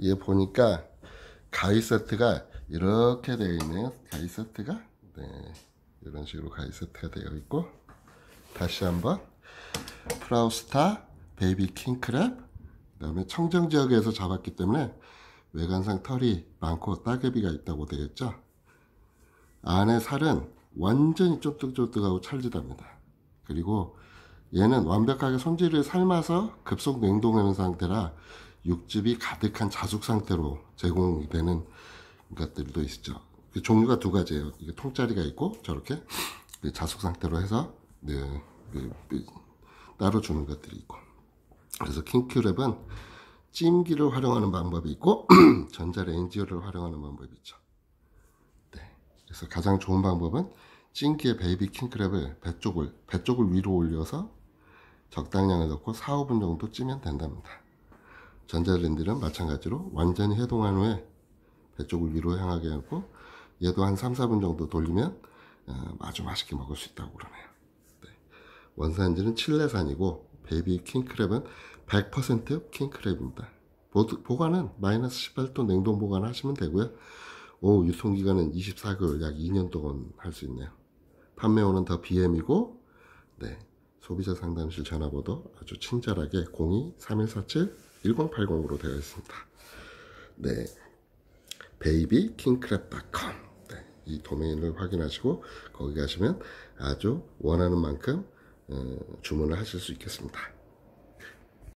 얘 보니까 가위 세트가 이렇게 되어 있네요 가위 세트가 네 이런 식으로 가위 세트가 되어 있고 다시 한번 프라우스타 베이비 킹크랩 그 다음에 청정 지역에서 잡았기 때문에 외관상 털이 많고 따개비가 있다고 되겠죠 안에 살은 완전히 쫀득쫀득하고 찰지답니다 그리고 얘는 완벽하게 손질을 삶아서 급속 냉동하는 상태라 육즙이 가득한 자숙 상태로 제공되는 것들도 있죠. 그 종류가 두 가지예요. 이게 통짜리가 있고 저렇게 자숙 상태로 해서 네, 네, 네, 따로 주는 것들이 있고. 그래서 킹큐랩은 찜기를 활용하는 방법이 있고 전자레인지를 활용하는 방법이 있죠. 네. 그래서 가장 좋은 방법은 찜기에 베이비 킹크랩을 배 쪽을 배 쪽을 위로 올려서 적당량을 넣고 4, 5분 정도 찌면 된답니다. 전자랜드는 마찬가지로 완전히 해동한 후에 배 쪽을 위로 향하게 하고 얘도 한 3, 4분 정도 돌리면 어, 아주 맛있게 먹을 수 있다고 그러네요. 네. 원산지는 칠레산이고 베이비 킹크랩은 100% 킹크랩입니다. 보관은 마이너스 18도 냉동 보관하시면 되고요. 오, 유통기간은 24개월, 약 2년 동안 할 수 있네요. 판매원은 더 BM이고, 네, 소비자 상담실 전화번호 아주 친절하게 02-3147 1080으로 되어 있습니다. 네. baby킹크랩.com 네, 이 도메인을 확인하시고 거기 가시면 아주 원하는 만큼 음, 주문을 하실 수 있겠습니다.